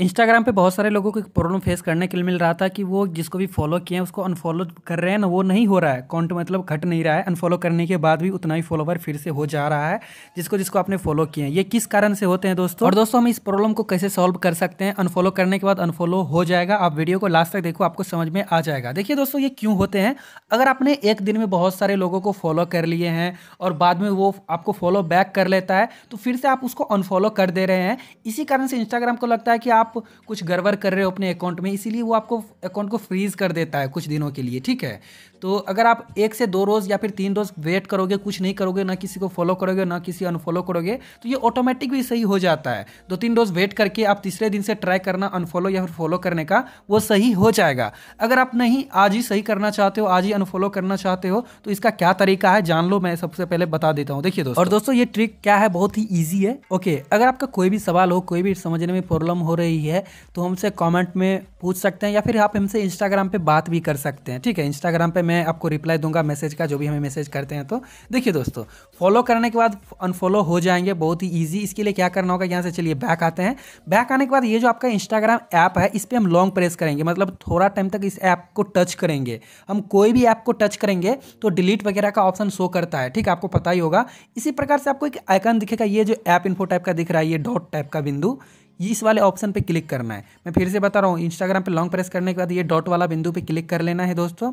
Instagram पे बहुत सारे लोगों को प्रॉब्लम फेस करने के लिए मिल रहा था कि वो जिसको भी फॉलो किए हैं उसको अनफॉलो कर रहे हैं ना वो नहीं हो रहा है अकाउंट मतलब घट नहीं रहा है अनफॉलो करने के बाद भी उतना ही फॉलोवर फिर से हो जा रहा है जिसको जिसको आपने फॉलो किए हैं ये किस कारण से होते हैं दोस्तों और दोस्तों हम इस प्रॉब्लम को कैसे सॉल्व कर सकते हैं अनफॉलो करने के बाद अनफॉलो हो जाएगा आप वीडियो को लास्ट तक देखो आपको समझ में आ जाएगा देखिए दोस्तों ये क्यों होते हैं अगर आपने एक दिन में बहुत सारे लोगों को फॉलो कर लिए हैं और बाद में वो आपको फॉलो बैक कर लेता है तो फिर से आप उसको अनफॉलो कर दे रहे हैं इसी कारण से इंस्टाग्राम को लगता है कि आप आप कुछ गड़बड़ कर रहे हो अपने अकाउंट में इसीलिए वो आपको अकाउंट को फ्रीज कर देता है कुछ दिनों के लिए ठीक है तो अगर आप एक से दो रोज़ या फिर तीन रोज़ वेट करोगे कुछ नहीं करोगे ना किसी को फॉलो करोगे ना किसी अनफॉलो करोगे तो ये ऑटोमेटिक भी सही हो जाता है दो तीन रोज़ वेट करके आप तीसरे दिन से ट्राई करना अनफॉलो या फिर फॉलो करने का वो सही हो जाएगा अगर आप नहीं आज ही सही करना चाहते हो आज ही अनफॉलो करना चाहते हो तो इसका क्या तरीका है जान लो मैं सबसे पहले बता देता हूँ देखिए दोस्तों और दोस्तों ये ट्रिक क्या है बहुत ही ईजी है ओके अगर आपका कोई भी सवाल हो कोई भी समझने में प्रॉब्लम हो रही रही है तो हमसे कमेंट में पूछ सकते हैं या फिर आप हमसे इंस्टाग्राम पे बात भी कर सकते हैं ठीक है इंस्टाग्राम पे मैं आपको रिप्लाई दूंगा मैसेज का जो भी हमें मैसेज करते हैं तो देखिए दोस्तों फॉलो करने के बाद अनफॉलो हो जाएंगे बहुत ही ईजी इसके लिए क्या करना होगा यहाँ से चलिए बैक आते हैं बैक आने के बाद ये जो आपका इंस्टाग्राम ऐप है इस पर हम लॉन्ग प्रेस करेंगे मतलब थोड़ा टाइम तक इस ऐप को टच करेंगे हम कोई भी ऐप को टच करेंगे तो डिलीट वगैरह का ऑप्शन शो करता है ठीक है आपको पता ही होगा इसी प्रकार से आपको एक आइकन दिखेगा ये जो ऐप इन्फो टाइप का दिख रहा है ये डॉट टाइप का बिंदु इस वाले ऑप्शन पे क्लिक करना है मैं फिर से बता रहा हूँ इंस्टाग्राम पे लॉन्ग प्रेस करने के बाद ये डॉट वाला बिंदु पे क्लिक कर लेना है दोस्तों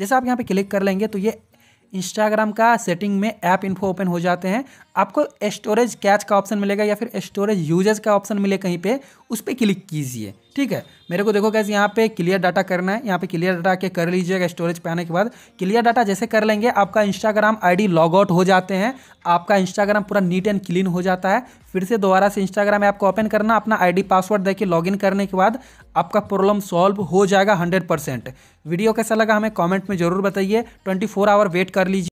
जैसे आप यहाँ पे क्लिक कर लेंगे तो ये इंस्टाग्राम का सेटिंग में ऐप इन्फो ओपन हो जाते हैं आपको स्टोरेज कैच का ऑप्शन मिलेगा या फिर स्टोरेज यूजर्स का ऑप्शन मिले कहीं पर उस पर क्लिक कीजिए ठीक है मेरे को देखो कैसे यहाँ पे क्लियर डाटा करना है यहाँ पे क्लियर डाटा के कर लीजिएगा स्टोरेज पे आने के बाद क्लियर डाटा जैसे कर लेंगे आपका इंस्टाग्राम आईडी लॉग आउट हो जाते हैं आपका इंस्टाग्राम पूरा नीट एंड क्लीन हो जाता है फिर से दोबारा से इंस्टाग्राम ऐप को ओपन करना अपना आईडी पासवर्ड देके लॉगिन करने के बाद आपका प्रॉब्लम सॉल्व हो जाएगा हंड्रेड परसेंट वीडियो कैसा लगा हमें कॉमेंट में जरूर बताइए ट्वेंटी फोर आवर वेट कर लीजिए